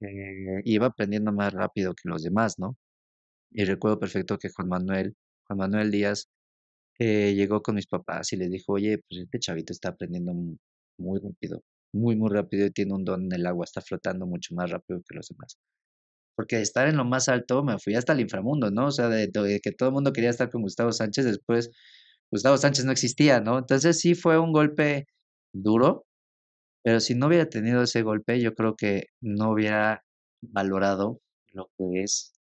Eh, iba aprendiendo más rápido que los demás, ¿no? Y recuerdo perfecto que Juan Manuel, Juan Manuel Díaz, eh, llegó con mis papás y les dijo, oye, pues este chavito está aprendiendo muy rápido, muy, muy rápido y tiene un don en el agua, está flotando mucho más rápido que los demás. Porque estar en lo más alto me fui hasta el inframundo, ¿no? O sea, de que todo el mundo quería estar con Gustavo Sánchez, después Gustavo Sánchez no existía, ¿no? Entonces sí fue un golpe duro, pero si no hubiera tenido ese golpe, yo creo que no hubiera valorado lo que es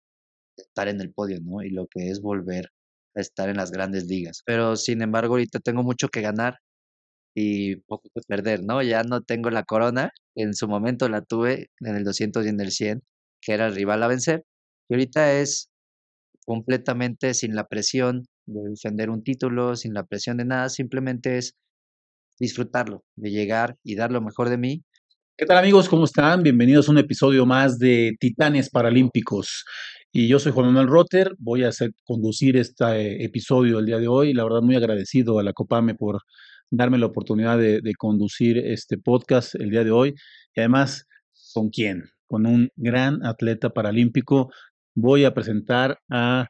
estar en el podio, ¿no? Y lo que es volver a estar en las grandes ligas. Pero sin embargo, ahorita tengo mucho que ganar y poco que perder, ¿no? Ya no tengo la corona, en su momento la tuve en el 200 y en el 100, que era el rival a vencer. Y ahorita es completamente sin la presión de defender un título, sin la presión de nada, simplemente es disfrutarlo, de llegar y dar lo mejor de mí. ¿Qué tal amigos? ¿Cómo están? Bienvenidos a un episodio más de Titanes Paralímpicos. Y yo soy Juan Manuel Rotter, voy a hacer, conducir este episodio el día de hoy. La verdad, muy agradecido a la Copame por darme la oportunidad de, de conducir este podcast el día de hoy. Y además, ¿con quién? Con un gran atleta paralímpico. Voy a presentar a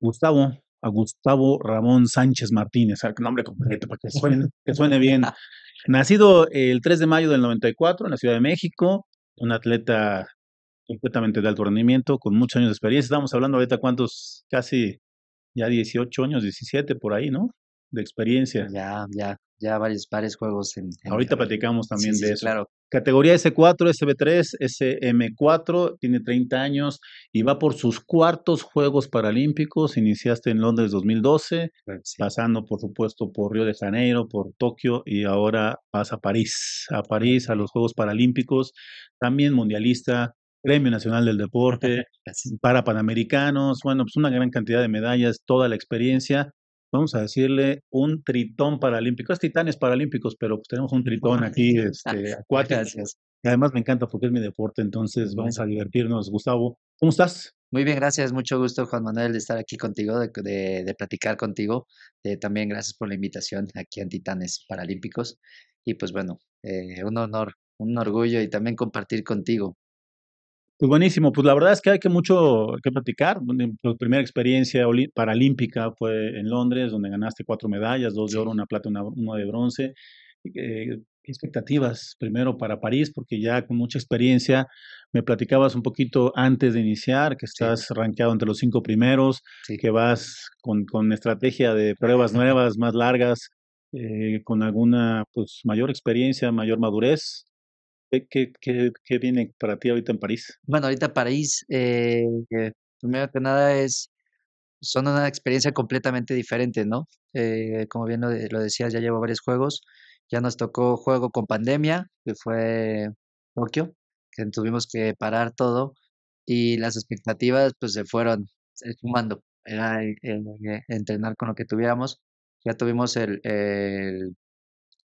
Gustavo a Gustavo Ramón Sánchez Martínez, ah, nombre completo, para que suene, que suene bien. Nacido el 3 de mayo del 94 en la Ciudad de México, un atleta completamente de alto rendimiento, con muchos años de experiencia. Estamos hablando ahorita cuántos, casi ya 18 años, 17 por ahí, ¿no? De experiencia. Ya, ya ya varios, varios juegos en... Ahorita platicamos también de eso. Claro. Categoría S4, SB3, SM4, tiene 30 años y va por sus cuartos Juegos Paralímpicos. Iniciaste en Londres 2012, ah, pasando por supuesto por Río de Janeiro, por Tokio y ahora vas a París, a París, a los Juegos Paralímpicos, también mundialista, Premio Nacional del Deporte, para Panamericanos, bueno, pues una gran cantidad de medallas, toda la experiencia vamos a decirle, un tritón paralímpico. Es titanes paralímpicos, pero pues, tenemos un tritón aquí, este, acuático. Gracias. Y además me encanta porque es mi deporte, entonces vamos a divertirnos. Gustavo, ¿cómo estás? Muy bien, gracias. Mucho gusto, Juan Manuel, de estar aquí contigo, de, platicar contigo. Eh, también gracias por la invitación aquí en Titanes Paralímpicos. Y pues bueno, eh, un honor, un orgullo y también compartir contigo pues buenísimo, pues la verdad es que hay que mucho que platicar. Tu primera experiencia paralímpica fue en Londres, donde ganaste cuatro medallas, dos de oro, una plata, una, una de bronce. Eh, expectativas primero para París? Porque ya con mucha experiencia me platicabas un poquito antes de iniciar que estás rankeado entre los cinco primeros, que vas con, con, estrategia de pruebas nuevas, más largas, eh, con alguna pues, mayor experiencia, mayor madurez. ¿Qué, qué, viene para ti ahorita en París? Bueno, ahorita París, eh, eh, primero que nada es, son una experiencia completamente diferente, ¿no? Eh, como bien lo, decías, ya llevo varios juegos. Ya nos tocó juego con pandemia, que fue Tokio, que tuvimos que parar todo y las expectativas pues se fueron sumando. Era el, entrenar con lo que tuviéramos. Ya tuvimos el,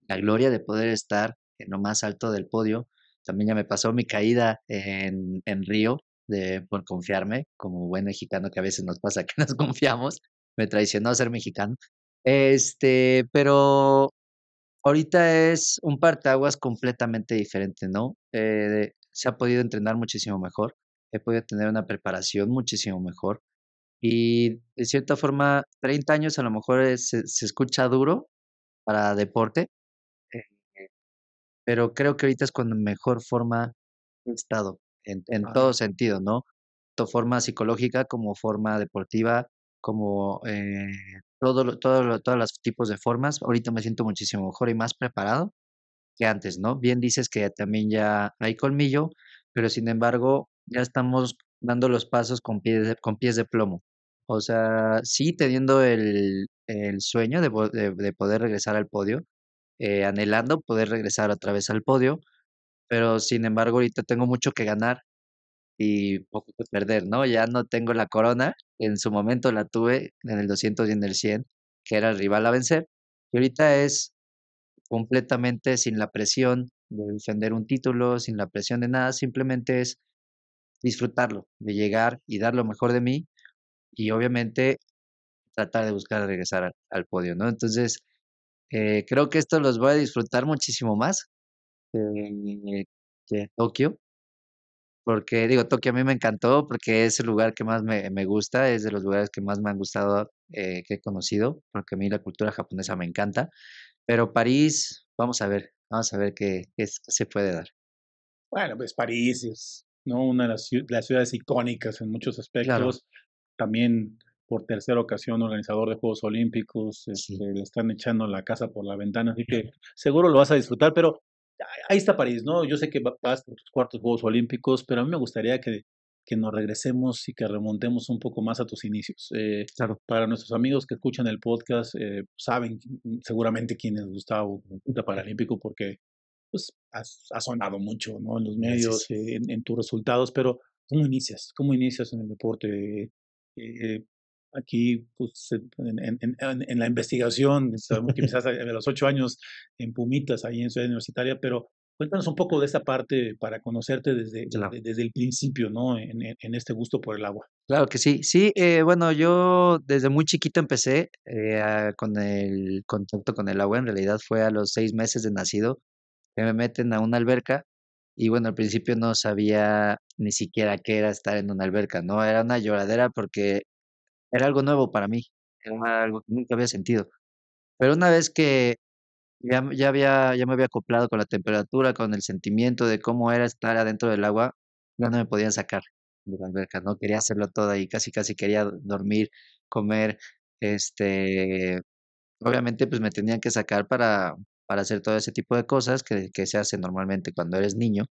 la gloria de poder estar no lo más alto del podio. También ya me pasó mi caída en, en Río de, por confiarme, como buen mexicano que a veces nos pasa que nos confiamos. Me traicionó ser mexicano. Este, pero ahorita es un parteaguas completamente diferente, ¿no? Eh, se ha podido entrenar muchísimo mejor, he podido tener una preparación muchísimo mejor. Y de cierta forma, 30 años a lo mejor se, escucha duro para deporte, pero creo que ahorita es con mejor forma de estado, en, todo sentido, ¿no? Tanto forma psicológica como forma deportiva, como eh, todo, todo, todos los tipos de formas. Ahorita me siento muchísimo mejor y más preparado que antes, ¿no? Bien dices que también ya hay colmillo, pero sin embargo ya estamos dando los pasos con pies de, con pies de plomo. O sea, sí teniendo el, sueño de, poder regresar al podio, eh, anhelando poder regresar otra vez al podio, pero sin embargo ahorita tengo mucho que ganar y poco que perder, ¿no? Ya no tengo la corona, en su momento la tuve en el 200 y en el 100, que era el rival a vencer, y ahorita es completamente sin la presión de defender un título, sin la presión de nada, simplemente es disfrutarlo, de llegar y dar lo mejor de mí y obviamente tratar de buscar regresar al podio, ¿no? Entonces, eh, creo que esto los voy a disfrutar muchísimo más que, Tokio. Porque digo, Tokio a mí me encantó porque es el lugar que más me, gusta, es de los lugares que más me han gustado eh, que he conocido, porque a mí la cultura japonesa me encanta. Pero París, vamos a ver, vamos a ver qué, qué se puede dar. Bueno, pues París es ¿no? una de las, ciudades icónicas en muchos aspectos. También por tercera ocasión organizador de Juegos Olímpicos, este, le están echando la casa por la ventana, así que seguro lo vas a disfrutar, pero ahí está París, ¿no? Yo sé que vas a tus cuartos Juegos Olímpicos, pero a mí me gustaría que, nos regresemos y que remontemos un poco más a tus inicios. Eh, claro. Para nuestros amigos que escuchan el podcast, eh, saben seguramente quién es Gustavo de Paralímpico, porque pues, ha sonado mucho ¿no? en los medios, en, tus resultados, pero ¿cómo inicias? ¿Cómo inicias en el deporte? Eh, aquí pues, en, la investigación, sabemos que empezaste a, los ocho años en Pumitas, ahí en Ciudad Universitaria, pero cuéntanos un poco de esta parte para conocerte desde, desde, el principio, ¿no? En, este gusto por el agua. Claro que sí, sí, eh, bueno, yo desde muy chiquito empecé eh, con el contacto con el agua, en realidad fue a los seis meses de nacido que me meten a una alberca y bueno, al principio no sabía ni siquiera qué era estar en una alberca, ¿no? Era una lloradera porque era algo nuevo para mí, era algo que nunca había sentido. Pero una vez que ya, ya, había, ya me había acoplado con la temperatura, con el sentimiento de cómo era estar adentro del agua, ya no me podían sacar de la alberca, no quería hacerlo todo ahí, casi casi quería dormir, comer, este, obviamente pues me tenían que sacar para, para hacer todo ese tipo de cosas que, que se hace normalmente cuando eres niño.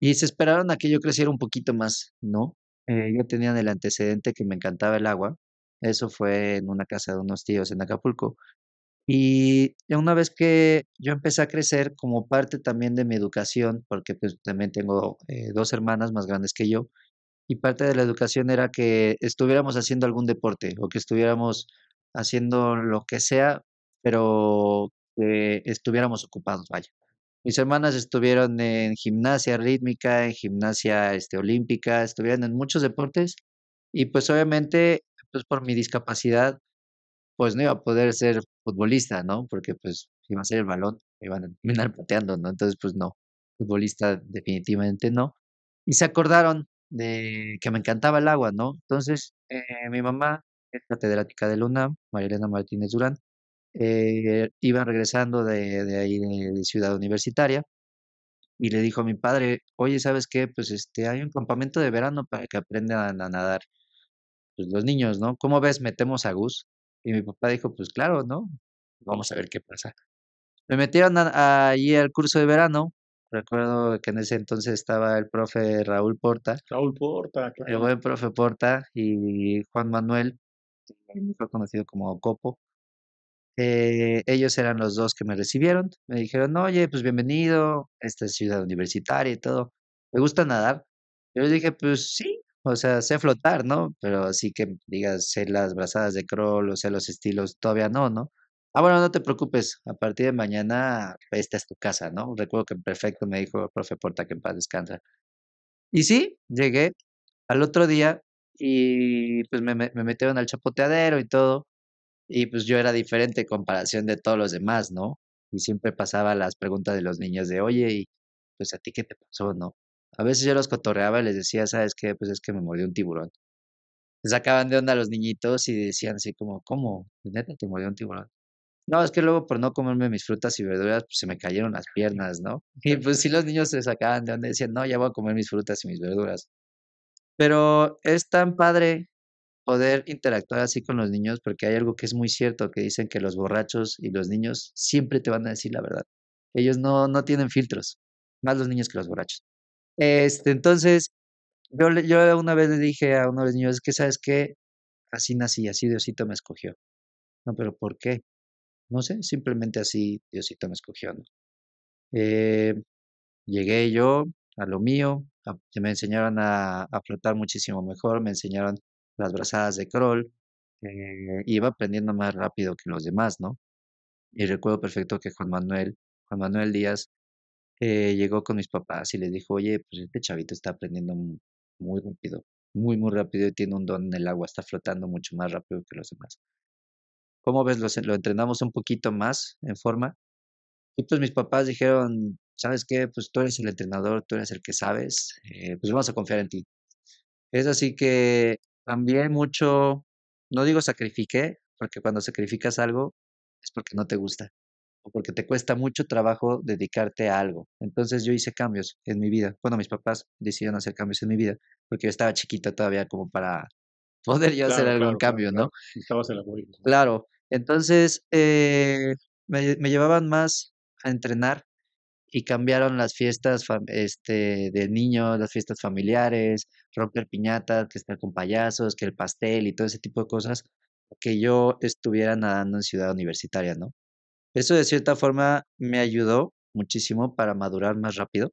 Y se esperaron a que yo creciera un poquito más, ¿no? Eh, yo tenía el antecedente que me encantaba el agua. Eso fue en una casa de unos tíos en Acapulco. Y una vez que yo empecé a crecer como parte también de mi educación, porque pues también tengo eh, dos hermanas más grandes que yo, y parte de la educación era que estuviéramos haciendo algún deporte o que estuviéramos haciendo lo que sea, pero que estuviéramos ocupados, vaya. Mis hermanas estuvieron en gimnasia rítmica, en gimnasia este, olímpica, estuvieron en muchos deportes y pues obviamente pues por mi discapacidad pues no iba a poder ser futbolista, ¿no? Porque pues iba a ser el balón, iban a terminar pateando, ¿no? Entonces pues no, futbolista definitivamente no. Y se acordaron de que me encantaba el agua, ¿no? Entonces eh, mi mamá es catedrática de Luna, Marilena Martínez Durán, eh, iban regresando de, de ahí de, Ciudad Universitaria y le dijo a mi padre, oye, ¿sabes qué? Pues este, hay un campamento de verano para que aprendan a, nadar. Pues los niños, ¿no? ¿Cómo ves? Metemos a Gus. Y mi papá dijo, pues claro, ¿no? Vamos a ver qué pasa. Me metieron allí al curso de verano. Recuerdo que en ese entonces estaba el profe Raúl Porta. Raúl Porta, claro. El buen profe Porta y Juan Manuel, conocido como Copo. Eh, ellos eran los dos que me recibieron. Me dijeron, oye, pues bienvenido, esta es ciudad universitaria y todo. ¿Me gusta nadar? Yo les dije, pues sí, o sea, sé flotar, ¿no? Pero así que digas, sé las brazadas de crawl o sé los estilos, todavía no, ¿no? Ah, bueno, no te preocupes, a partir de mañana esta es tu casa, ¿no? Recuerdo que perfecto me dijo profe Porta que en paz descansa. Y sí, llegué al otro día y pues me metieron al chapoteadero y todo. Y pues yo era diferente en comparación de todos los demás, ¿no? Y siempre pasaba las preguntas de los niños de, oye, y pues a ti qué te pasó, ¿no? A veces yo los cotorreaba y les decía, ¿sabes qué? Pues es que me mordió un tiburón. Se sacaban de onda los niñitos y decían así como, ¿cómo? ¿Neta te mordió un tiburón? No, es que luego por no comerme mis frutas y verduras, pues se me cayeron las piernas, ¿no? Y pues sí los niños se sacaban de onda y decían, no, ya voy a comer mis frutas y mis verduras. Pero es tan padre poder interactuar así con los niños, porque hay algo que es muy cierto, que dicen que los borrachos y los niños siempre te van a decir la verdad. Ellos no, tienen filtros, más los niños que los borrachos. Este, entonces, yo, yo una vez le dije a uno de los niños, es que sabes qué, así nací, así Diosito me escogió. No, pero ¿por qué? No sé, simplemente así Diosito me escogió. Eh, llegué yo a lo mío, me enseñaron a, a, flotar muchísimo mejor, me enseñaron las brazadas de crawl, eh, iba aprendiendo más rápido que los demás, ¿no? Y recuerdo perfecto que Juan Manuel, Juan Manuel Díaz, eh, llegó con mis papás y les dijo, oye, pues este chavito está aprendiendo muy rápido, muy, muy rápido y tiene un don en el agua, está flotando mucho más rápido que los demás. ¿Cómo ves? lo entrenamos un poquito más en forma. Y pues mis papás dijeron, ¿sabes qué? Pues tú eres el entrenador, tú eres el que sabes, eh, pues vamos a confiar en ti. Es así que cambié mucho, no digo sacrifiqué, porque cuando sacrificas algo es porque no te gusta o porque te cuesta mucho trabajo dedicarte a algo. Entonces yo hice cambios en mi vida. Bueno, mis papás decidieron hacer cambios en mi vida porque yo estaba chiquita todavía como para poder yo hacer algún cambio, ¿no? Estabas en la Claro. Entonces eh, me, me llevaban más a entrenar y cambiaron las fiestas este, niños, las fiestas familiares, romper piñatas, que estar con payasos, que el pastel y todo ese tipo de cosas, que yo estuviera nadando en ciudad universitaria, ¿no? Eso de cierta forma me ayudó muchísimo para madurar más rápido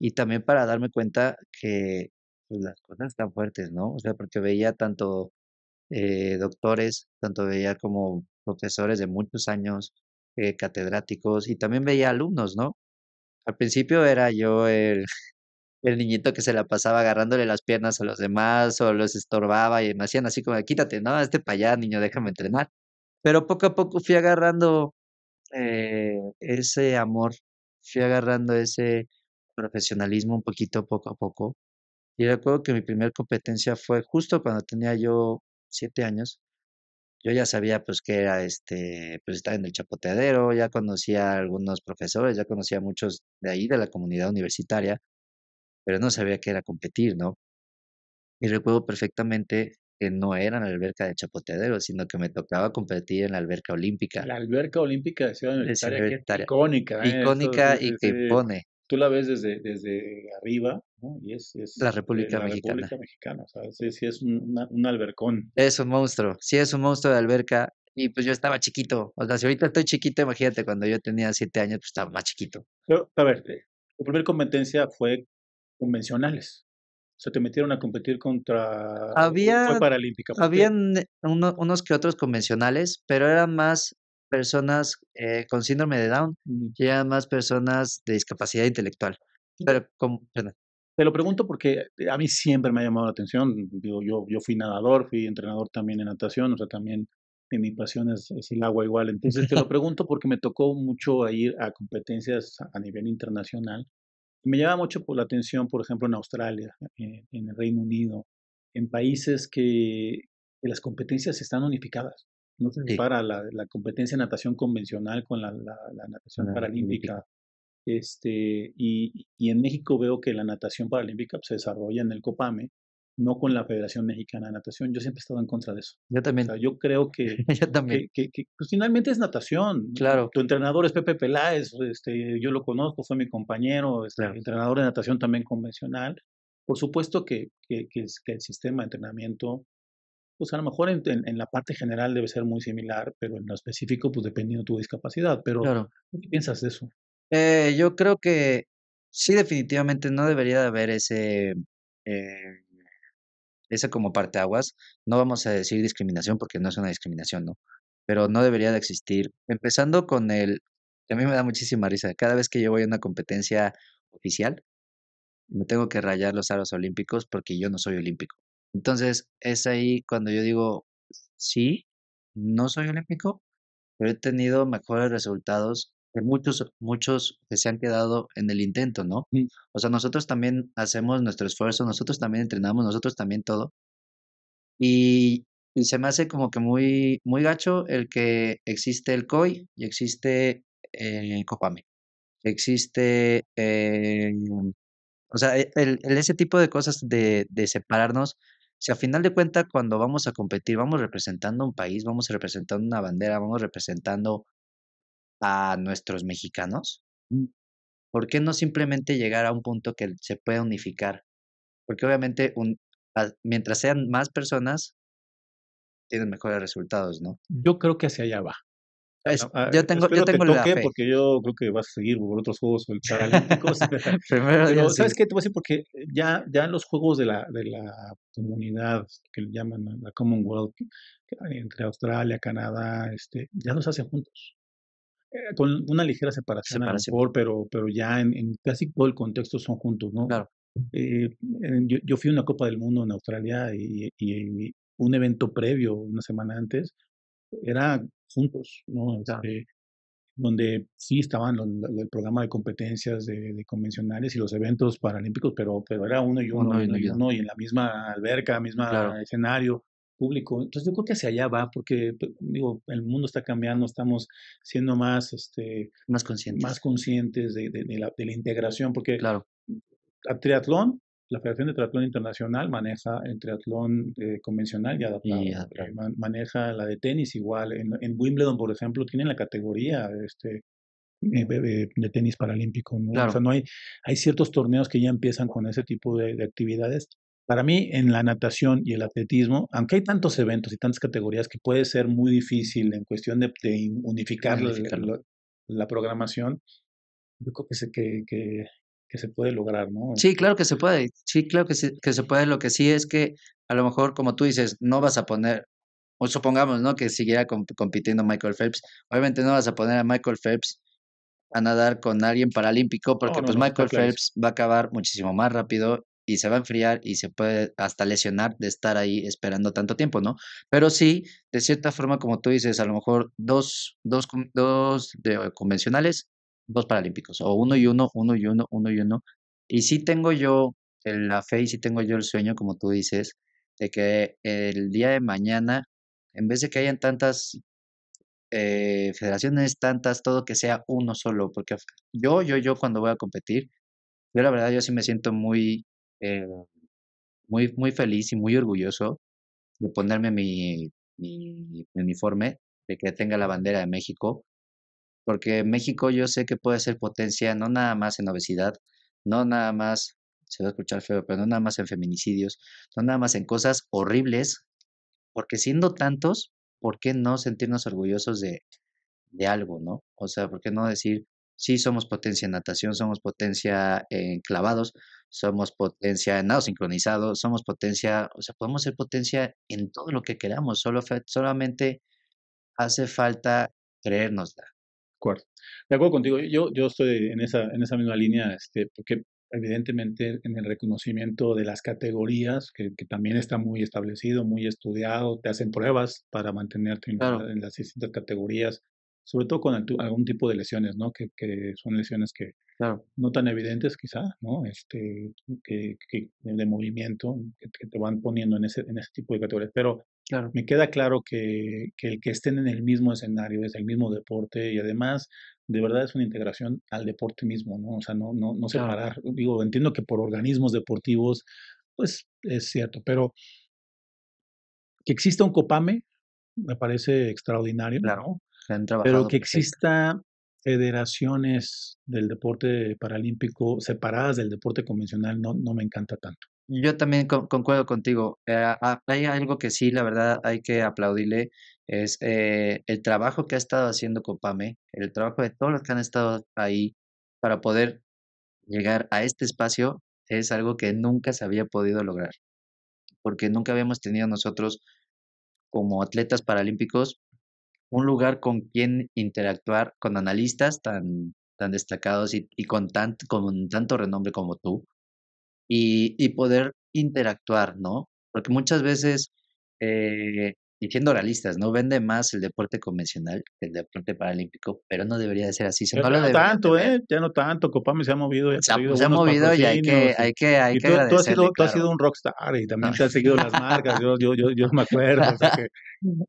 y también para darme cuenta que pues, las cosas están fuertes, ¿no? O sea, porque veía tanto eh, doctores, tanto veía como profesores de muchos años, eh, catedráticos y también veía alumnos, ¿no? Al principio era yo el, niñito que se la pasaba agarrándole las piernas a los demás o los estorbaba y me hacían así como, quítate, no, este para allá, niño, déjame entrenar. Pero poco a poco fui agarrando eh, ese amor, fui agarrando ese profesionalismo un poquito, poco a poco. Y recuerdo que mi primera competencia fue justo cuando tenía yo siete años yo ya sabía pues que era este, pues estaba en el chapoteadero, ya conocía a algunos profesores, ya conocía a muchos de ahí, de la comunidad universitaria, pero no sabía que era competir, ¿no? Y recuerdo perfectamente que no era en la alberca de Chapoteadero, sino que me tocaba competir en la alberca olímpica. La alberca olímpica de Ciudad Universitaria, que icónica. ¿eh? Icónica y que pone tú la ves desde, desde arriba, ¿no? Y es, la este, República Mexicana. la República Mexicana, o sea, sí, es un albercón. Es un monstruo, sí es un monstruo de alberca. Y pues yo estaba chiquito, o sea, si ahorita estoy chiquito, imagínate, cuando yo tenía siete años, pues estaba más chiquito. Pero, a ver, eh, tu primera competencia fue convencionales. O sea, te metieron a competir contra... Había... Fue paralímpica. Habían eh, unos que otros convencionales, pero eran más personas eh, con síndrome de Down y además personas de discapacidad intelectual. Pero, Te lo pregunto porque eh, a mí siempre me ha llamado la atención. yo, fui nadador, fui entrenador también en natación, o sea, también en eh, mi pasión es, el agua igual. Entonces te lo pregunto porque me tocó mucho ir a competencias a nivel internacional. Me llama mucho la atención, por ejemplo, en Australia, en, el Reino Unido, en países que las competencias están unificadas. No se la, competencia de natación convencional con la, natación paralímpica. Este, y, y, en México veo que la natación paralímpica pues, se desarrolla en el COPAME, no con la Federación Mexicana de Natación. Yo siempre he estado en contra de eso. Yo también. yo creo que, yo también. que, pues, finalmente es natación. Claro. Tu entrenador es Pepe Peláez, este, yo lo conozco, fue mi compañero, este, entrenador de natación también convencional. Por supuesto que, que, que el sistema de entrenamiento pues a lo mejor en, la parte general debe ser muy similar, pero en lo específico, pues dependiendo de tu discapacidad. Pero, ¿qué piensas de eso? Eh, yo creo que sí, definitivamente no debería de haber ese, eh, ese como aguas. No vamos a decir discriminación porque no es una discriminación, ¿no? Pero no debería de existir. Empezando con el, a mí me da muchísima risa, cada vez que yo voy a una competencia oficial, me tengo que rayar los aros olímpicos porque yo no soy olímpico. Entonces es ahí cuando yo digo, sí, no soy olímpico, pero he tenido mejores resultados que muchos, muchos que se han quedado en el intento, ¿no? Mm. O sea, nosotros también hacemos nuestro esfuerzo, nosotros también entrenamos, nosotros también todo. Y, se me hace como que muy, muy gacho el que existe el COI y existe el COPAME. Existe, eh, o sea, e, el, ese tipo de cosas de, de separarnos si a final de cuentas, cuando vamos a competir, vamos representando un país, vamos representando una bandera, vamos representando a nuestros mexicanos, mm, ¿por qué no simplemente llegar a un punto que se pueda unificar? Porque obviamente, ah, mientras sean más personas, tienen mejores resultados, ¿no? Yo creo que hacia allá va. Ah, yo tengo, yo tengo que la fe. porque yo creo que vas a seguir por otros juegos paralímpicos. Primero ¿sabes qué? Te voy a decir porque eh, ya, ya los juegos de la, de la comunidad que le llaman la Commonwealth, entre Australia, Canadá, este, ya los hacen juntos eh, con una ligera separación, a lo mejor, pero, pero ya en, casi todo el contexto son juntos, ¿no? Claro. Eh, yo, fui a una Copa del Mundo en Australia y, un evento previo, una semana antes, era juntos, ¿no? Este, donde sí estaban el programa de competencias de, convencionales y los eventos paralímpicos, pero, pero era uno y uno, y, en la misma alberca, misma escenario público. Entonces yo creo que hacia allá va, porque pues, digo, el mundo está cambiando, estamos siendo más, este, más conscientes, de, de, de la, integración, porque claro. a triatlón la Federación de Triatlón Internacional maneja el triatlón eh, convencional y adaptado. Eh, maneja la de tenis igual. En, Wimbledon, por ejemplo, tienen la categoría este, eh, de, tenis paralímpico. O sea, no hay, hay ciertos torneos que ya empiezan con ese tipo de, actividades. Para mí, en la natación y el atletismo, aunque hay tantos eventos y tantas categorías que puede ser muy difícil en cuestión de, unificar la, programación, yo creo que, se, que, que se puede lograr, ¿no? Sí, claro que se puede, sí, claro que se, que se puede, lo que sí es que a lo mejor, como tú dices, no vas a poner, o supongamos, ¿no? Que siguiera compitiendo Michael Phelps, obviamente no vas a poner a Michael Phelps a nadar con alguien paralímpico, porque pues Michael Phelps va a acabar muchísimo más rápido y se va a enfriar y se puede hasta lesionar de estar ahí esperando tanto tiempo, ¿no? Pero sí, de cierta forma, como tú dices, a lo mejor dos, dos, dos eh, convencionales dos paralímpicos, o uno y uno, uno y uno, uno y uno. Y sí tengo yo la fe y sí tengo yo el sueño, como tú dices, de que el día de mañana, en vez de que hayan tantas eh, federaciones, tantas, todo que sea uno solo, porque yo, yo, yo cuando voy a competir, yo la verdad yo sí me siento muy, eh, muy, muy feliz y muy orgulloso de ponerme mi uniforme, de que tenga la bandera de México, porque México yo sé que puede ser potencia no nada más en obesidad, no nada más, se va a escuchar feo, pero no nada más en feminicidios, no nada más en cosas horribles, porque siendo tantos, ¿por qué no sentirnos orgullosos de, algo, no? O sea, ¿por qué no decir, sí, somos potencia en natación, somos potencia en clavados, somos potencia en nado sincronizado, somos potencia, o sea, podemos ser potencia en todo lo que queramos, solo, solamente hace falta creérnosla acuerdo. De acuerdo contigo, yo, yo estoy en esa, en esa misma línea, este, porque evidentemente en el reconocimiento de las categorías, que, también está muy establecido, muy estudiado, te hacen pruebas para mantenerte en, las distintas categorías, sobre todo con algún tipo de lesiones, ¿no? Que, que son lesiones que no tan evidentes quizá, ¿no? Este, que, que de movimiento, que, te van poniendo en ese, en ese tipo de categorías. Pero me queda claro que, el que estén en el mismo escenario, es el mismo deporte y además de verdad es una integración al deporte mismo, ¿no? O sea, no, no, no separar. Digo, entiendo que por organismos deportivos, pues es cierto, pero que exista un copame me parece extraordinario. Claro. Pero que exista federaciones del deporte paralímpico separadas del deporte convencional no, no me encanta tanto. Yo también concuerdo contigo. Eh, hay algo que sí, la verdad, hay que aplaudirle, es eh, el trabajo que ha estado haciendo Copame, el trabajo de todos los que han estado ahí para poder llegar a este espacio, es algo que nunca se había podido lograr, porque nunca habíamos tenido nosotros como atletas paralímpicos un lugar con quien interactuar con analistas tan, tan destacados y, con, con tanto renombre como tú y, poder interactuar, ¿no? Porque muchas veces eh, diciendo siendo realistas, ¿no? Vende más el deporte convencional que el deporte paralímpico, pero no debería de ser así. ya no, tanto, ¿eh? Ya no tanto. Copame se ha movido. Ya se ha movido y hay que, hay que, hay tú, tú, has sido, un rockstar y también te has seguido las marcas. yo, yo, yo, me acuerdo.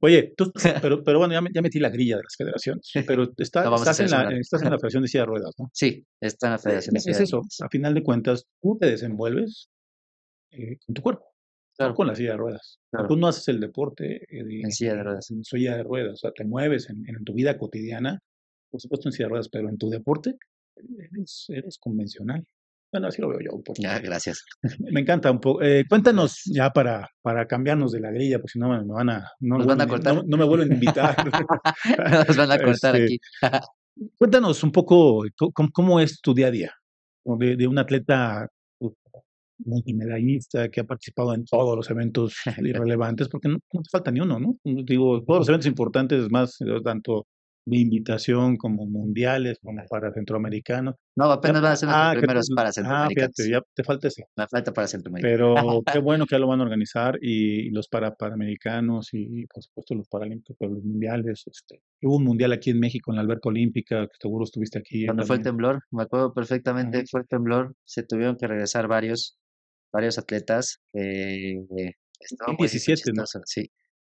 oye, tú, pero, pero bueno, ya, metí la grilla de las federaciones. Pero está, estás, en la, estás en la Federación de Silla de Ruedas, ¿no? Sí, está en la eh, Federación de Silla Ruedas. Es eso. A final de cuentas, tú te desenvuelves eh, con tu cuerpo con la silla de ruedas. Tú no haces el deporte eh, en silla de ruedas. En silla de ruedas. O sea, te mueves en, tu vida cotidiana, por supuesto en silla de ruedas, pero en tu deporte eres, convencional. Bueno, así lo veo yo. Ah, un Ya, gracias. Me encanta un poco. Eh, cuéntanos ya para, para cambiarnos de la grilla, porque si no me, van a... No, cortar. No, me vuelven a invitar. Nos van a cortar este, aquí. cuéntanos un poco cómo, es tu día a día de, de un atleta multimedallista, que ha participado en todos los eventos irrelevantes, porque no, te falta ni uno, ¿no? Digo, todos los eventos importantes, es más eh, tanto mi invitación como mundiales, como para centroamericanos. No, apenas van a ser los ah, primeros para ah, centroamericanos. Ah, fíjate, ya te falta ese. falta para centroamericanos. Pero qué bueno que ya lo van a organizar y, los para americanos, y, por supuesto los paralímpicos, los mundiales. Este. Hubo un mundial aquí en México, en la alberca olímpica, que seguro estuviste aquí. Cuando fue el temblor, me acuerdo perfectamente, fue el temblor, se tuvieron que regresar varios varios atletas. Eh, eh estuvo muy chistoso, sí.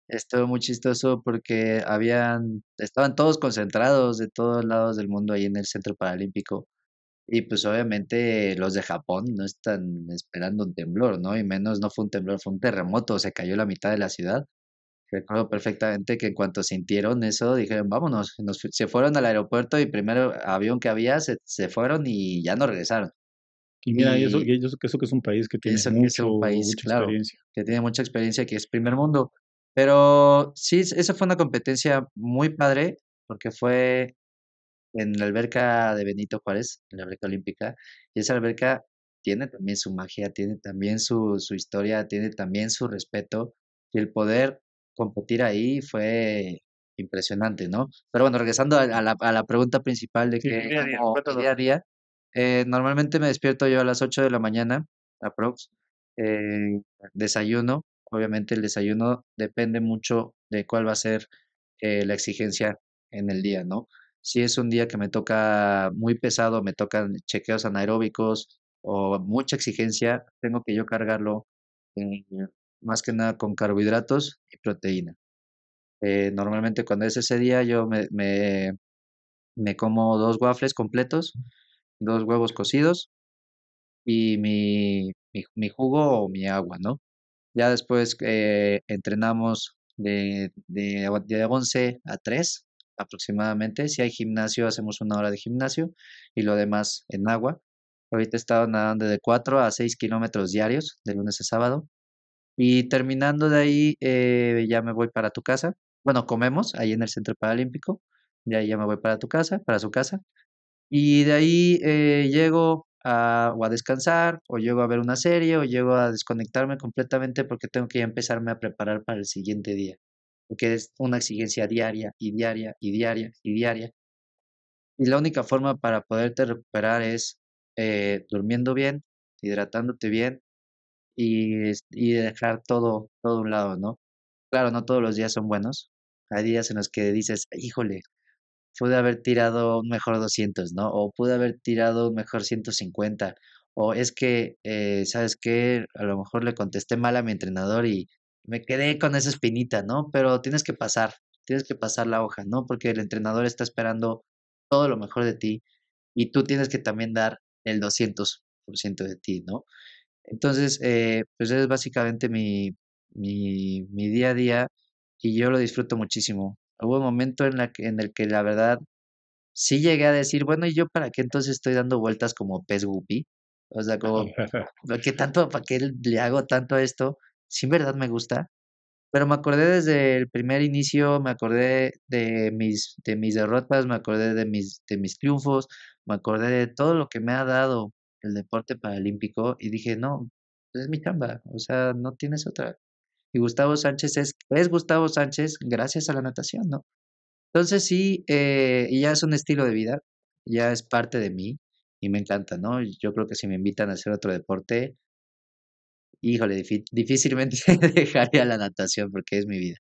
Estuvo muy chistoso porque habían, estaban todos concentrados de todos lados del mundo ahí en el Centro Paralímpico. Y pues obviamente los de Japón no están esperando un temblor, ¿no? Y menos no fue un temblor, fue un terremoto, se cayó la mitad de la ciudad. Recuerdo perfectamente que en cuanto sintieron eso, dijeron, vámonos, se fueron al aeropuerto y primer avión que había, se fueron y ya no regresaron. Y mira, eso, yo que es un país que tiene mucha experiencia. Que tiene mucha experiencia, que es primer mundo. Pero sí, esa fue una competencia muy padre, porque fue en la alberca de Benito Juárez, en la alberca olímpica, y esa alberca tiene también su magia, tiene también su, su historia, tiene también su respeto, y el poder competir ahí fue impresionante, ¿no? Pero bueno, regresando a, la, a la, pregunta principal de que día, a día, eh, normalmente me despierto yo a las 8 de la mañana, aprox. Eh, desayuno, obviamente el desayuno depende mucho de cuál va a ser eh, la exigencia en el día, ¿no? Si es un día que me toca muy pesado, me tocan chequeos anaeróbicos o mucha exigencia, tengo que yo cargarlo más que nada con carbohidratos y proteína. normalmente cuando es ese día yo me, me como dos waffles completos dos huevos cocidos y mi, mi, jugo o mi agua, ¿no? Ya después eh, entrenamos de, de, 11 a 3 aproximadamente. Si hay gimnasio, hacemos una hora de gimnasio y lo demás en agua. Ahorita he estado nadando de 4 a 6 kilómetros diarios, de lunes a sábado. Y terminando de ahí, eh, ya me voy para tu casa. Bueno, comemos ahí en el Centro Paralímpico. De ahí ya me voy para tu casa, para su casa. Y de ahí eh, llego a, descansar, o llego a ver una serie, o llego a desconectarme completamente porque tengo que empezarme a preparar para el siguiente día. Porque es una exigencia diaria y diaria y diaria y diaria. Y la única forma para poderte recuperar es eh, durmiendo bien, hidratándote bien y, dejar todo, todo a un lado, ¿no? Claro, no todos los días son buenos. Hay días en los que dices, híjole, pude haber tirado un mejor 200, ¿no? O pude haber tirado un mejor 150. O es que, eh, ¿sabes qué? A lo mejor le contesté mal a mi entrenador y me quedé con esa espinita, ¿no? Pero tienes que pasar, tienes que pasar la hoja, ¿no? Porque el entrenador está esperando todo lo mejor de ti y tú tienes que también dar el 200% de ti, ¿no? Entonces, eh, pues es básicamente mi día a día y yo lo disfruto muchísimo. Hubo un momento en, la que, en el que la verdad sí llegué a decir, bueno, ¿y yo para qué entonces estoy dando vueltas como pez guppy? O sea, como, ¿para qué tanto, para qué le hago tanto a esto? Sí, en verdad me gusta. Pero me acordé desde el primer inicio, me acordé de mis, de mis derrotas, me acordé de mis, de mis triunfos, me acordé de todo lo que me ha dado el deporte paralímpico y dije, no, es mi chamba, o sea, no tienes otra. Y Gustavo Sánchez es, es Gustavo Sánchez gracias a la natación, ¿no? Entonces sí, eh, ya es un estilo de vida, ya es parte de mí y me encanta, ¿no? Yo creo que si me invitan a hacer otro deporte, híjole, difícilmente dejaría la natación porque es mi vida.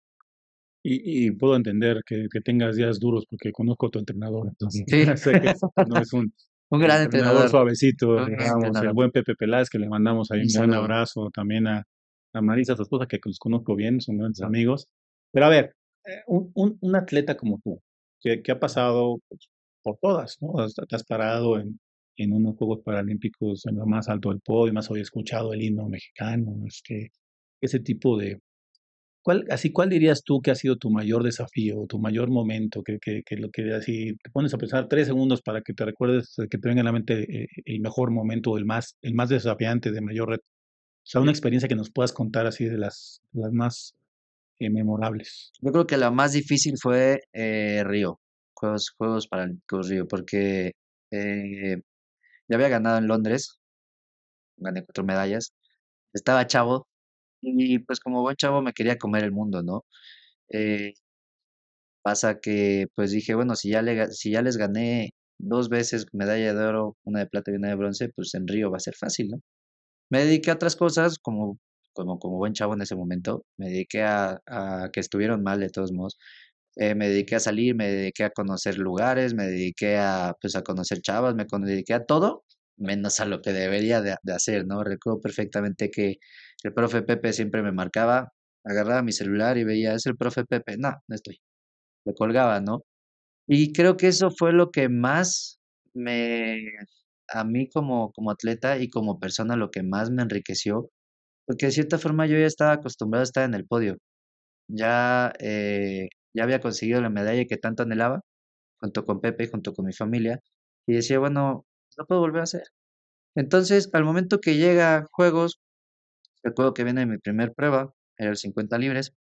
Y, y puedo entender que, tengas días duros porque conozco a tu entrenador, entonces sí. no es un, gran entrenador, suavecito, el buen Pepe Peláez que le mandamos ahí un gran abrazo también a, Marisa, su esposa, que los conozco bien, son grandes amigos. Pero a ver, eh, un, un, atleta como tú, que, ha pasado pues, por todas, ¿no? Te has parado en, en unos Juegos Paralímpicos en lo más alto del podio, más hoy he escuchado el himno mexicano, este, ese tipo de... ¿Cuál, así, ¿Cuál dirías tú que ha sido tu mayor desafío, tu mayor momento, que, lo que así te pones a pensar tres segundos para que te recuerdes, que te venga a la mente eh, el mejor momento, el más, el más desafiante, de mayor reto? O sea, una experiencia que nos puedas contar así de las, las más eh, memorables. Yo creo que la más difícil fue eh, Río, Juegos, Juegos Paralímpicos Río, porque eh, ya había ganado en Londres, gané cuatro medallas, estaba chavo y pues como buen chavo me quería comer el mundo, ¿no? Eh, pasa que pues dije, bueno, si ya, si ya les gané dos veces medalla de oro, una de plata y una de bronce, pues en Río va a ser fácil, ¿no? Me dediqué a otras cosas, como, como, como buen chavo en ese momento, me dediqué a, que estuvieron mal de todos modos. Eh, me dediqué a salir, me dediqué a conocer lugares, me dediqué a, pues, a conocer chavas, me dediqué a todo, menos a lo que debería de, hacer, ¿no? Recuerdo perfectamente que el profe Pepe siempre me marcaba, agarraba mi celular y veía, es el profe Pepe, no, no estoy, me colgaba, ¿no? Y creo que eso fue lo que más me, a mí como, como atleta y como persona lo que más me enriqueció, porque de cierta forma yo ya estaba acostumbrado a estar en el podio. Ya, eh, ya había conseguido la medalla que tanto anhelaba, junto con Pepe y junto con mi familia, y decía, bueno, no puedo volver a hacer. Entonces, al momento que llega Juegos, recuerdo que viene mi primer prueba, era el 50 libres,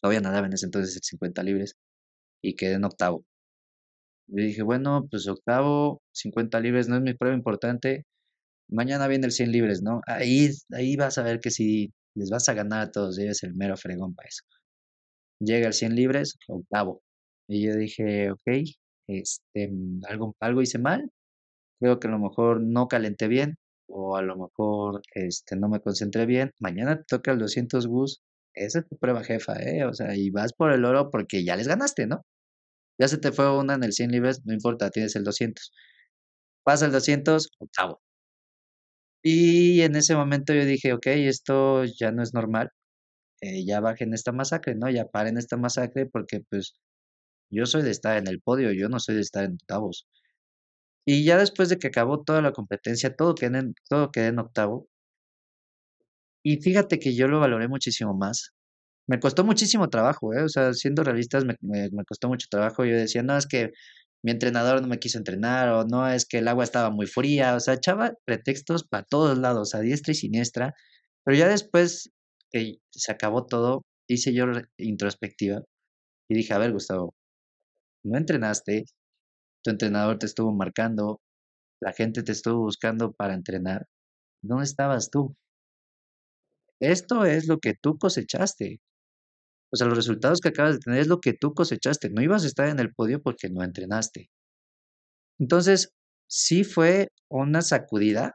todavía nadaba en ese entonces el 50 libres, y quedé en octavo le dije, bueno, pues octavo, 50 libres, no es mi prueba importante. Mañana viene el 100 libres, ¿no? Ahí, ahí vas a ver que si les vas a ganar a todos, eres el mero fregón para eso. Llega el 100 libres, octavo. Y yo dije, ok, este, mm, algo, algo hice mal. Creo que a lo mejor no calenté bien o a lo mejor este, no me concentré bien. Mañana te toca el 200 bus. Esa es tu prueba jefa, ¿eh? O sea, y vas por el oro porque ya les ganaste, ¿no? Ya se te fue una en el 100 libras, no importa, tienes el 200. Pasa el 200, octavo. Y en ese momento yo dije, ok, esto ya no es normal. Eh, ya bajen esta masacre, ¿no? Ya paren esta masacre porque pues yo soy de estar en el podio, yo no soy de estar en octavos. Y ya después de que acabó toda la competencia, todo quedó todo en octavo. Y fíjate que yo lo valoré muchísimo más me costó muchísimo trabajo, ¿eh? o sea, siendo realistas me, costó mucho trabajo. Yo decía, no, es que mi entrenador no me quiso entrenar, o no, es que el agua estaba muy fría, o sea, echaba pretextos para todos lados, a diestra y siniestra, pero ya después que se acabó todo, hice yo introspectiva y dije, a ver, Gustavo, no entrenaste, tu entrenador te estuvo marcando, la gente te estuvo buscando para entrenar, ¿dónde estabas tú? Esto es lo que tú cosechaste. O sea, los resultados que acabas de tener es lo que tú cosechaste. No ibas a estar en el podio porque no entrenaste. Entonces, sí fue una sacudida,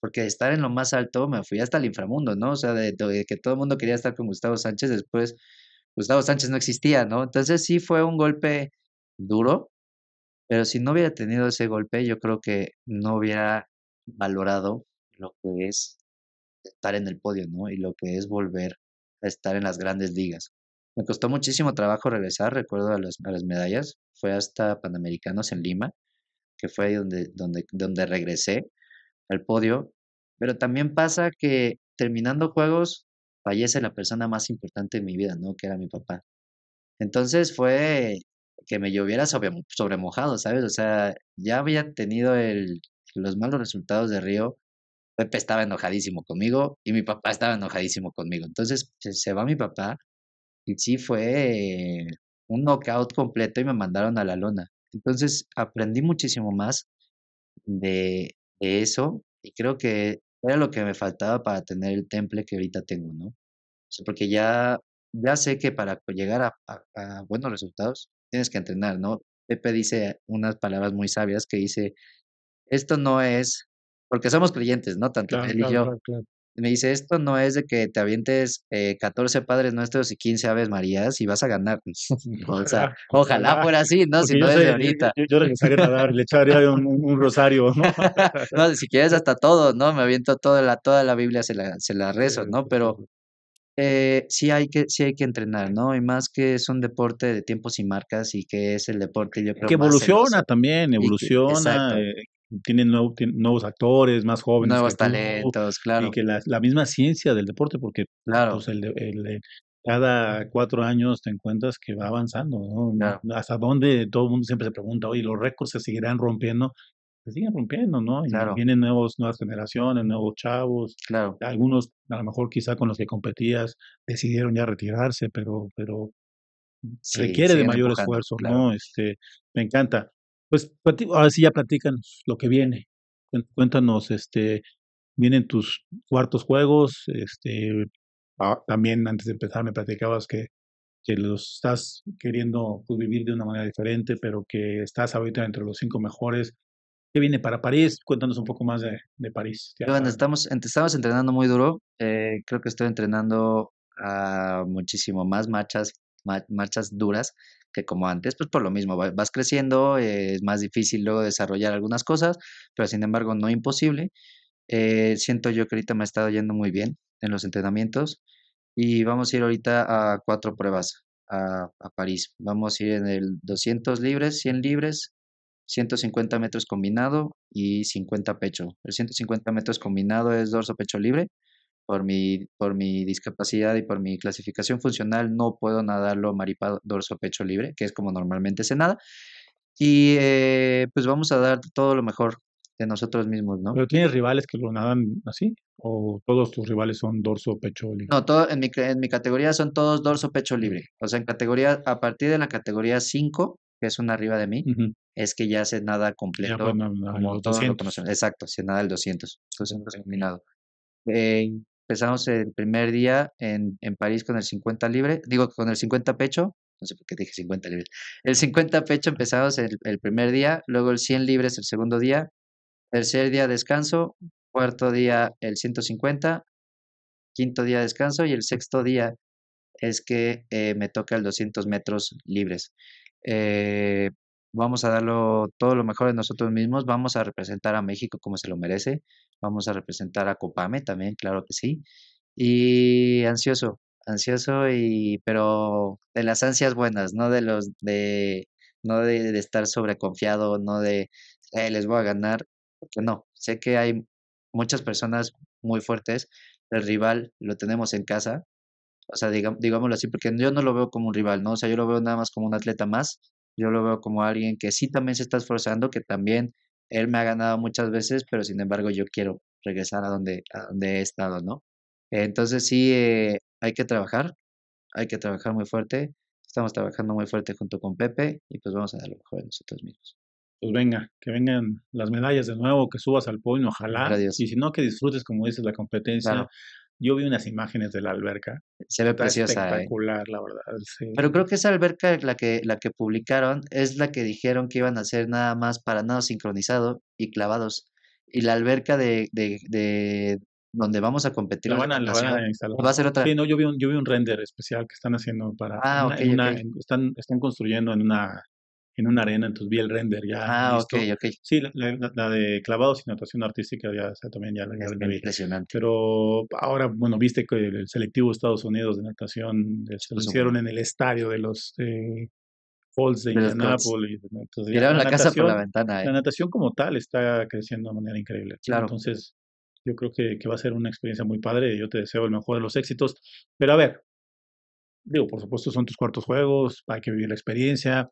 porque estar en lo más alto me fui hasta el inframundo, ¿no? O sea, de, de que todo el mundo quería estar con Gustavo Sánchez, después Gustavo Sánchez no existía, ¿no? Entonces sí fue un golpe duro, pero si no hubiera tenido ese golpe, yo creo que no hubiera valorado lo que es estar en el podio, ¿no? Y lo que es volver estar en las grandes ligas. Me costó muchísimo trabajo regresar, recuerdo a, las medallas. Fue hasta Panamericanos en Lima, que fue donde, donde, donde regresé al podio. Pero también pasa que terminando juegos fallece la persona más importante de mi vida, ¿no? Que era mi papá. Entonces fue que me lloviera sobre, mojado, ¿sabes? O sea, ya había tenido el, los malos resultados de Río, Pepe estaba enojadísimo conmigo y mi papá estaba enojadísimo conmigo. Entonces se va mi papá y sí fue un knockout completo y me mandaron a la lona. Entonces aprendí muchísimo más de, eso y creo que era lo que me faltaba para tener el temple que ahorita tengo, ¿no? porque ya, ya sé que para llegar a buenos resultados tienes que entrenar, ¿no? Pepe dice unas palabras muy sabias que dice, esto no es porque somos creyentes, ¿no? Tanto él y yo. me dice, esto no es de que te avientes 14 eh, Padres Nuestros y 15 Aves Marías y vas a ganar. Mm, ojalá fuera así, ¿no? si no es de ahorita. Yo, regresaría a darle le echaría un, rosario, ¿no? ¿no? Si quieres hasta todo, ¿no? Me aviento toda la, toda la Biblia, se la, se la rezo, ¿no? Pero eh, sí, hay que, sí hay que entrenar, ¿no? Y más que es un deporte de tiempos y marcas y que es el deporte, yo creo que... evoluciona también, evoluciona. Eh, tienen, nuevos actores, más jóvenes. Nuevos talentos, claro. Y que la, misma ciencia del deporte, porque pues, cada cuatro años te encuentras que va avanzando, ¿no? Mm, hasta dónde todo el mundo siempre se pregunta, oye, los récords se seguirán rompiendo. Se siguen rompiendo, ¿no? Y vienen nuevos, nuevas generaciones, nuevos chavos. Claro. Algunos, a lo mejor quizá con los que competías, decidieron ya retirarse, pero, pero requiere de mayor esfuerzo, ¿no? Este, me encanta. Pues ahora sí ya platícanos lo que viene. Cuéntanos, este, vienen tus cuartos juegos, este, ah, también antes de empezar me platicabas que, que los estás queriendo pues, vivir de una manera diferente, pero que estás ahorita entre los cinco mejores. ¿Qué viene para París? Cuéntanos un poco más de, París. Bueno, estamos, estamos entrenando muy duro. Eh, creo que estoy entrenando a muchísimo más marchas, marchas duras que como antes, pues por lo mismo, vas creciendo, eh, es más difícil luego desarrollar algunas cosas, pero sin embargo no imposible. Eh, siento yo que ahorita me ha estado yendo muy bien en los entrenamientos y vamos a ir ahorita a cuatro pruebas a, a París. Vamos a ir en el 200 libres, 100 libres, 150 metros combinado y 50 pecho. El 150 metros combinado es dorso pecho libre por mi, por mi discapacidad y por mi clasificación funcional, no puedo nadarlo maripado, dorso pecho libre, que es como normalmente se nada. Y eh, pues vamos a dar todo lo mejor de nosotros mismos, ¿no? ¿Pero tienes rivales que lo nadan así? ¿O todos tus rivales son dorso pecho libre? No, todo, en, mi, en mi categoría son todos dorso pecho libre. O sea, en categoría, a partir de la categoría 5, que es una arriba de mí, es que ya se nada completo. como 200 Exacto, se nada el 200, entonces eliminado. Eh, empezamos el primer día en, París con el 50 libre, digo, con el 50 pecho, no sé por qué dije 50 libres. El 50 pecho empezamos el, primer día, luego el 100 libres el segundo día, tercer día descanso, cuarto día el 150, quinto día descanso y el sexto día es que eh, me toca el 200 metros libres. Eh, vamos a darlo todo lo mejor de nosotros mismos, vamos a representar a México como se lo merece, vamos a representar a Copame también, claro que sí, y ansioso, ansioso y pero de las ansias buenas, no de los de no de, estar sobreconfiado, no de eh, les voy a ganar, no, sé que hay muchas personas muy fuertes, el rival lo tenemos en casa, o sea, digámoslo así, porque yo no lo veo como un rival, ¿no? O sea, yo lo veo nada más como un atleta más yo lo veo como alguien que sí también se está esforzando, que también él me ha ganado muchas veces, pero sin embargo yo quiero regresar a donde, a donde he estado, ¿no? Entonces sí, eh, hay que trabajar, hay que trabajar muy fuerte, estamos trabajando muy fuerte junto con Pepe y pues vamos a dar lo mejor de nosotros mismos. Pues venga, que vengan las medallas de nuevo, que subas al podio, ojalá. Y si no, que disfrutes, como dices, la competencia. Yo vi unas imágenes de la alberca. Se ve preciosa. Eh. Espectacular, la verdad. Pero creo que esa alberca, la que, la que publicaron, es la que dijeron que iban a hacer nada más para nada sincronizado y clavados. Y la alberca de, de, donde vamos a competir. La van a, la van a instalar. Va a ser otra. Sí, no, yo vi, un, render especial que están haciendo para. Ah, ok, Están, están construyendo en una en una arena, entonces vi el render ya. Ah, ok, ok. Sí, la, de clavados y natación artística ya también ya la, vi. Impresionante. Pero ahora, bueno, viste que el, selectivo de Estados Unidos de natación se este, lo hicieron en el estadio de los eh, Falls de, Indianapolis Entonces, la, natación, casa por la ventana. La eh. natación como tal está creciendo de manera increíble. Claro. Entonces, yo creo que, que va a ser una experiencia muy padre. Yo te deseo el mejor de los éxitos. Pero a ver, digo, por supuesto son tus cuartos juegos, hay que vivir la experiencia.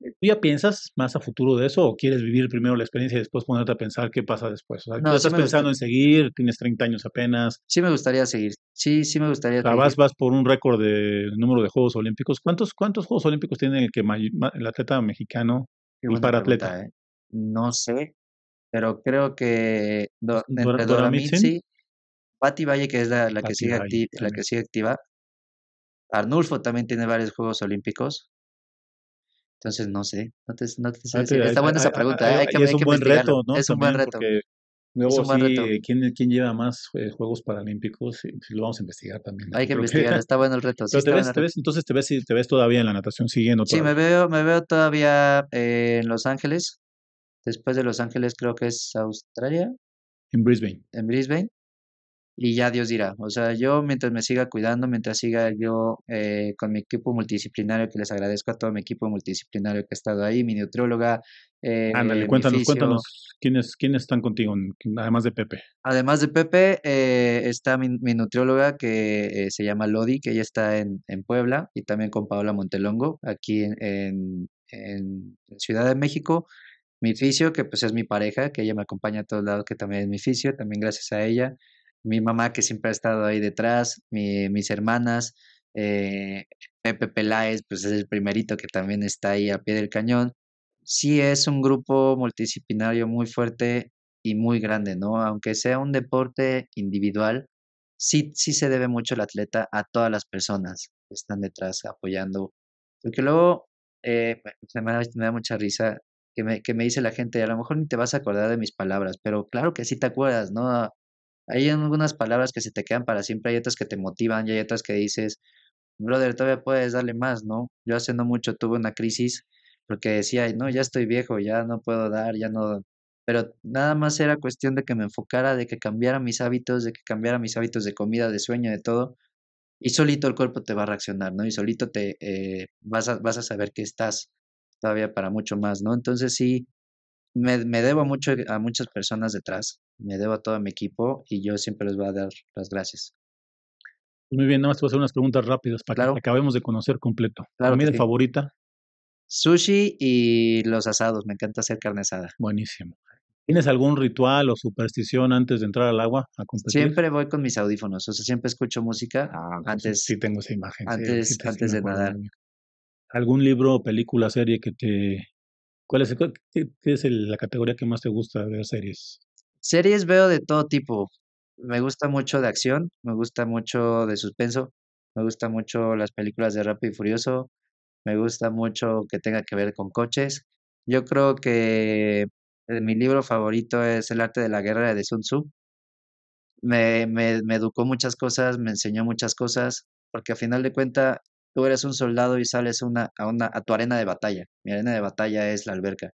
¿Tú ya piensas más a futuro de eso o quieres vivir primero la experiencia y después ponerte a pensar qué pasa después? no, estás pensando en seguir? ¿Tienes 30 años apenas? Sí me gustaría seguir. Sí, sí me gustaría. seguir vas, vas por un récord de número de Juegos Olímpicos. ¿Cuántos, cuántos Juegos Olímpicos tiene el, que el atleta mexicano, el atleta ¿eh? No sé, pero creo que do, sí. Patti Valle, que es la, que sigue la que sigue activa, Arnulfo también tiene varios Juegos Olímpicos. Entonces, no sé, no te, no te ah, Está buena esa pregunta, hay que, es un buen reto, Es un buen reto. Luego, sí, ¿quién, lleva más eh, Juegos Paralímpicos? lo vamos a investigar también. Hay que investigar, está bueno el reto. Sí, te ves, entonces te ves, te ves todavía en la natación siguiendo. Sí, me veo, me veo todavía eh, en Los Ángeles. Después de Los Ángeles creo que es Australia. En Brisbane. En Brisbane y ya Dios dirá. O sea, yo mientras me siga cuidando, mientras siga yo eh, con mi equipo multidisciplinario, que les agradezco a todo mi equipo multidisciplinario que ha estado ahí, mi nutrióloga. Eh, Ándale, cuéntanos, cuéntanos, ¿quiénes, ¿quiénes están contigo, además de Pepe? Además de Pepe, eh, está mi, nutrióloga que eh, se llama Lodi, que ella está en, en, Puebla, y también con Paola Montelongo, aquí en, en, en Ciudad de México mi fisio, que pues es mi pareja, que ella me acompaña a todos lados, que también es mi fisio, también gracias a ella mi mamá que siempre ha estado ahí detrás, mis hermanas, eh, Pepe Peláez, pues es el primerito que también está ahí a pie del cañón. Sí es un grupo multidisciplinario muy fuerte y muy grande, ¿no? Aunque sea un deporte individual, sí, sí se debe mucho el atleta a todas las personas que están detrás apoyando. Porque luego eh, me, me, da mucha risa que que me dice la gente, a lo mejor ni te vas a acordar de mis palabras, pero claro que sí te acuerdas, ¿no? Hay algunas palabras que se te quedan para siempre, hay otras que te motivan, y hay otras que dices, brother, todavía puedes darle más, ¿no? Yo hace no mucho tuve una crisis porque decía, no, ya estoy viejo, ya no puedo dar, ya no... Pero nada más era cuestión de que me enfocara, de que cambiara mis hábitos, de que cambiara mis hábitos de comida, de sueño, de todo. Y solito el cuerpo te va a reaccionar, ¿no? Y solito te eh, vas, vas a saber que estás todavía para mucho más, ¿no? Entonces sí, me, me, debo mucho a muchas personas detrás, me debo a todo mi equipo y yo siempre les voy a dar las gracias. Pues muy bien, nada más te voy a hacer unas preguntas rápidas para que acabemos de conocer completo. Claro ¿Comida de favorita? Sushi y los asados, me encanta hacer carne asada. Buenísimo. ¿Tienes algún ritual o superstición antes de entrar al agua a competir? Siempre voy con mis audífonos, o sea, siempre escucho música ah, pues antes. Sí, tengo esa imagen. Antes, antes, antes de nadar. ¿Algún libro, película, serie que te ¿Cuál es, qué, es la categoría que más te gusta ver series? Series veo de todo tipo. Me gusta mucho de acción, me gusta mucho de suspenso, me gusta mucho las películas de Rápido y Furioso, me gusta mucho que tenga que ver con coches. Yo creo que eh, mi libro favorito es El arte de la guerra de Sun Tzu. Me, me, me educó muchas cosas, me enseñó muchas cosas, porque a final de cuentas Tú eres un soldado y sales una, a, una, tu arena de batalla. Mi arena de batalla es la alberca.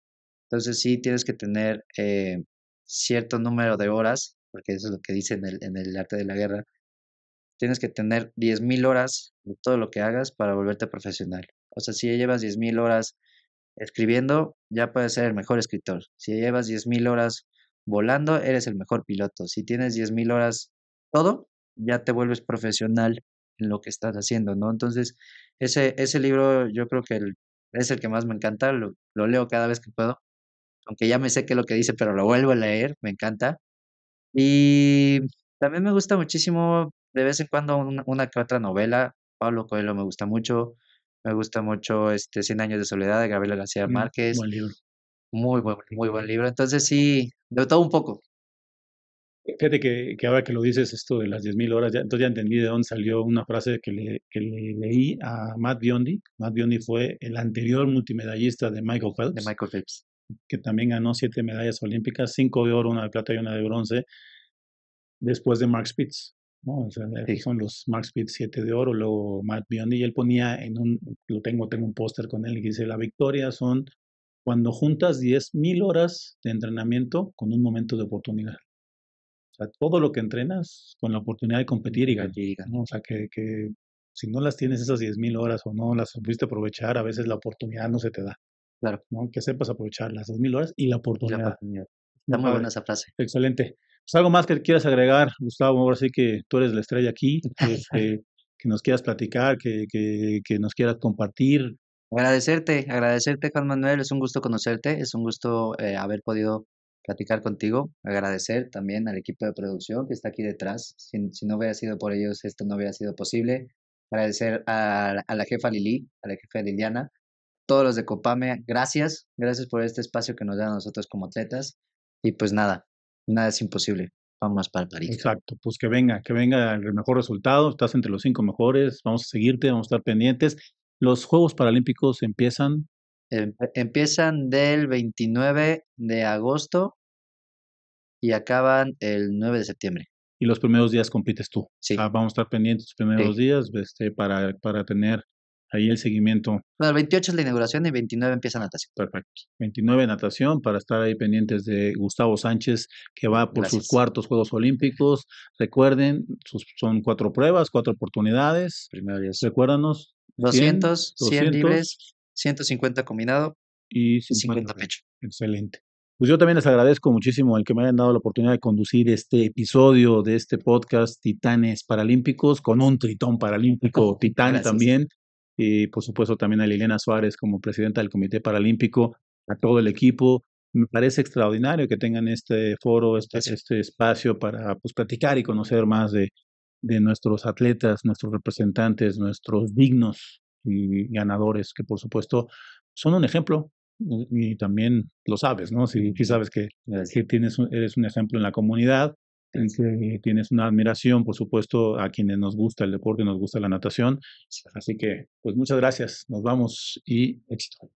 Entonces sí tienes que tener eh, cierto número de horas, porque eso es lo que dice en el, en el arte de la guerra. Tienes que tener 10.000 horas de todo lo que hagas para volverte profesional. O sea, si llevas 10.000 horas escribiendo, ya puedes ser el mejor escritor. Si llevas 10.000 horas volando, eres el mejor piloto. Si tienes 10.000 horas todo, ya te vuelves profesional lo que estás haciendo, ¿no? Entonces, ese, ese libro yo creo que es el que más me encanta, lo, leo cada vez que puedo, aunque ya me sé qué es lo que dice, pero lo vuelvo a leer, me encanta. Y también me gusta muchísimo de vez en cuando una, que otra novela, Pablo Coelho me gusta mucho, me gusta mucho este Cien Años de Soledad de Gabriela García mm, Márquez. Buen libro. Muy buen, muy buen libro. Entonces sí, de todo un poco. Fíjate que, ahora que lo dices, esto de las 10.000 horas, entonces ya entendí de dónde salió una frase que le, leí a Matt Biondi. Matt Biondi fue el anterior multimedallista de Michael Phelps. De Michael Phelps. Que también ganó siete medallas olímpicas, cinco de oro, una de plata y una de bronce, después de Mark Spitz. ¿no? Son los Mark Spitz siete de oro, luego Matt Biondi. Y él ponía en un, lo tengo, tengo un póster con él, y dice, la victoria son cuando juntas 10.000 horas de entrenamiento con un momento de oportunidad todo lo que entrenas con la oportunidad de competir y ganar. O sea, que, que, si no las tienes esas 10.000 horas o no las pudiste aprovechar, a veces la oportunidad no se te da. Claro. ¿no? Que sepas aprovechar las 10.000 horas y la oportunidad. Está muy buena esa frase. Excelente. Pues, algo más que quieras agregar, Gustavo, ahora sí que tú eres la estrella aquí, que, este, que nos quieras platicar, que, que, que nos quieras compartir, Agradecerte, agradecerte Juan Manuel, es un gusto conocerte, es un gusto eh, haber podido platicar contigo, agradecer también al equipo de producción que está aquí detrás. Si, si no hubiera sido por ellos, esto no hubiera sido posible. Agradecer a, la jefa Lili, a la jefa Liliana, todos los de Copame, gracias, gracias por este espacio que nos dan a nosotros como atletas. Y pues nada, nada es imposible. Vamos para París. Exacto, pues que venga, que venga el mejor resultado. Estás entre los cinco mejores, vamos a seguirte, vamos a estar pendientes. Los Juegos Paralímpicos empiezan Em, e, empiezan del 29 de agosto y acaban el 9 de septiembre. Y los primeros días compites tú. Sí. Ah, vamos a estar pendientes los primeros días este, para, para tener ahí el seguimiento. Bueno, el 28 es la inauguración y el 29 empieza natación. Perfecto. 29 natación para estar ahí pendientes de Gustavo Sánchez, que va por sus cuartos Juegos Olímpicos. Recuerden, sus, son cuatro pruebas, cuatro oportunidades. Primero Recuérdanos. 200, 100, 200, 100 libres, 150 combinado y 50, pecho. Excelente. Pues yo también les agradezco muchísimo el que me hayan dado la oportunidad de conducir este episodio de este podcast Titanes Paralímpicos con un tritón paralímpico titán también. Y por supuesto también a Liliana Suárez como presidenta del Comité Paralímpico, a todo el equipo. Me parece extraordinario que tengan este foro, este, este espacio para pues, platicar y conocer más de, de nuestros atletas, nuestros representantes, nuestros dignos y ganadores, que por supuesto son un ejemplo y también lo sabes, ¿no? Si, sabes que, que, tienes eres un ejemplo en la comunidad eh, tienes una admiración, por supuesto, a quienes nos gusta el deporte, nos gusta la natación. Así que, pues muchas gracias, nos vamos y éxito.